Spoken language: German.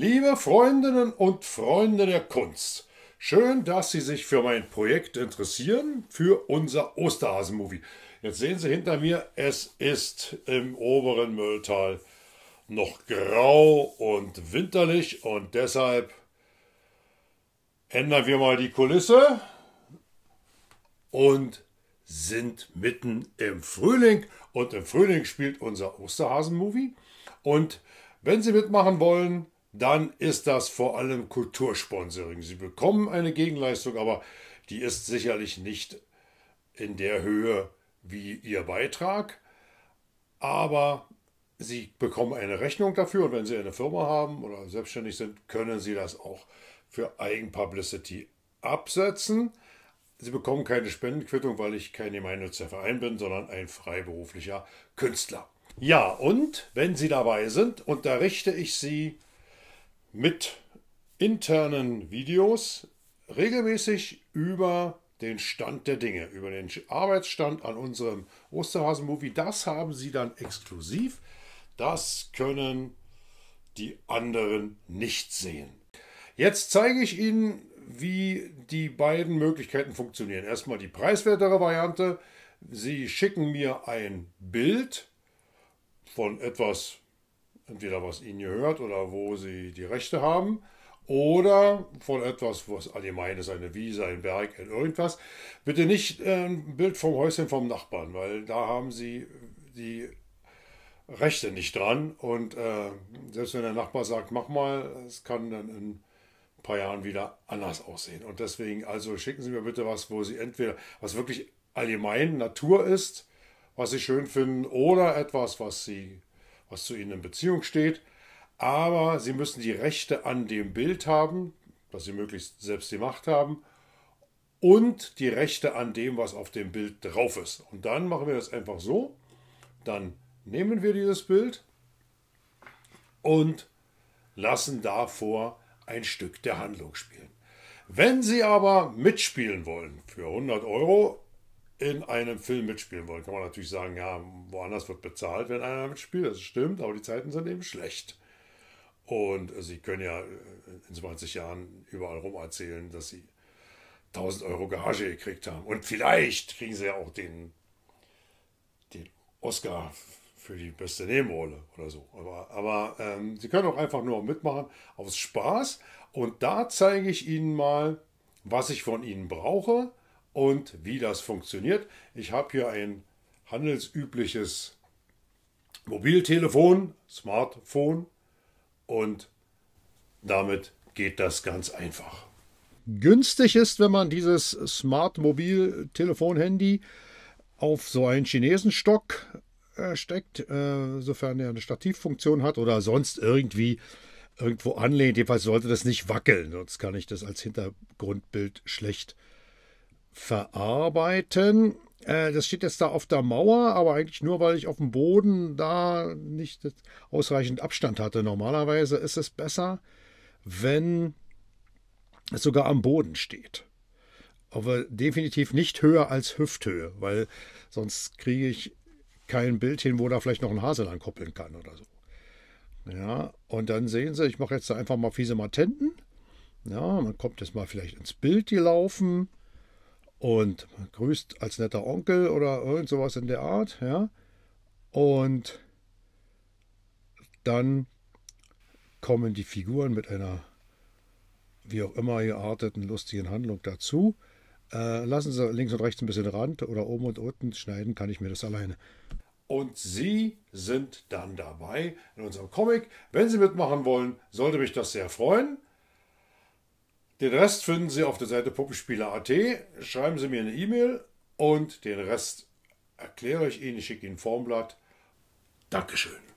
Liebe Freundinnen und Freunde der Kunst, schön, dass Sie sich für mein Projekt interessieren, für unser Osterhasen-Movie. Jetzt sehen Sie hinter mir, es ist im oberen Mülltal noch grau und winterlich und deshalb ändern wir mal die Kulisse und sind mitten im Frühling und im Frühling spielt unser Osterhasen-Movie und wenn Sie mitmachen wollen, dann ist das vor allem Kultursponsoring. Sie bekommen eine Gegenleistung, aber die ist sicherlich nicht in der Höhe wie Ihr Beitrag, aber Sie bekommen eine Rechnung dafür und wenn Sie eine Firma haben oder selbstständig sind, können Sie das auch für Eigenpublicity absetzen. Sie bekommen keine Spendenquittung, weil ich kein gemeinnütziger Verein bin, sondern ein freiberuflicher Künstler. Ja, und wenn Sie dabei sind, unterrichte ich Sie mit internen Videos regelmäßig über den Stand der Dinge, über den Arbeitsstand an unserem Osterhasen-Movie. Das haben sie dann exklusiv. Das können die anderen nicht sehen. Jetzt zeige ich Ihnen, wie die beiden Möglichkeiten funktionieren. Erstmal die preiswertere Variante. Sie schicken mir ein Bild von etwas entweder was ihnen gehört oder wo sie die Rechte haben, oder von etwas, was allgemein ist, eine Wiese, ein Berg, irgendwas. Bitte nicht äh, ein Bild vom Häuschen vom Nachbarn, weil da haben sie die Rechte nicht dran. Und äh, selbst wenn der Nachbar sagt, mach mal, es kann dann in ein paar Jahren wieder anders aussehen. Und deswegen, also schicken Sie mir bitte was, wo Sie entweder, was wirklich allgemein Natur ist, was Sie schön finden, oder etwas, was Sie was zu ihnen in Beziehung steht. Aber sie müssen die Rechte an dem Bild haben, dass sie möglichst selbst die Macht haben. Und die Rechte an dem, was auf dem Bild drauf ist. Und dann machen wir das einfach so. Dann nehmen wir dieses Bild und lassen davor ein Stück der Handlung spielen. Wenn Sie aber mitspielen wollen, für 100 Euro in einem Film mitspielen wollen. Kann man natürlich sagen, ja, woanders wird bezahlt, wenn einer mitspielt. Das stimmt, aber die Zeiten sind eben schlecht. Und äh, sie können ja äh, in 20 Jahren überall rum erzählen, dass sie 1000 Euro Gage gekriegt haben. Und vielleicht kriegen sie ja auch den, den Oscar für die beste Nebenrolle oder so. Aber, aber ähm, sie können auch einfach nur mitmachen aus Spaß. Und da zeige ich Ihnen mal, was ich von Ihnen brauche und wie das funktioniert. Ich habe hier ein handelsübliches Mobiltelefon, Smartphone und damit geht das ganz einfach. Günstig ist, wenn man dieses Smart Mobil Telefon Handy auf so einen Chinesenstock äh, steckt, äh, sofern er eine Stativfunktion hat oder sonst irgendwie irgendwo anlehnt. Jedenfalls sollte das nicht wackeln, sonst kann ich das als Hintergrundbild schlecht verarbeiten. Äh, das steht jetzt da auf der Mauer, aber eigentlich nur, weil ich auf dem Boden da nicht ausreichend Abstand hatte. Normalerweise ist es besser, wenn es sogar am Boden steht. Aber definitiv nicht höher als Hüfthöhe, weil sonst kriege ich kein Bild hin, wo da vielleicht noch ein Hase lang koppeln kann oder so. Ja, und dann sehen Sie, ich mache jetzt da einfach mal fiese Matenten. Ja, man kommt jetzt mal vielleicht ins Bild, die laufen und grüßt als netter Onkel oder irgend sowas in der Art, ja. Und dann kommen die Figuren mit einer wie auch immer gearteten, lustigen Handlung dazu. Äh, lassen Sie links und rechts ein bisschen Rand oder oben und unten schneiden, kann ich mir das alleine. Und Sie sind dann dabei in unserem Comic. Wenn Sie mitmachen wollen, sollte mich das sehr freuen. Den Rest finden Sie auf der Seite puppenspieler.at. Schreiben Sie mir eine E-Mail und den Rest erkläre ich Ihnen, ich schicke Ihnen ein Formblatt. Dankeschön.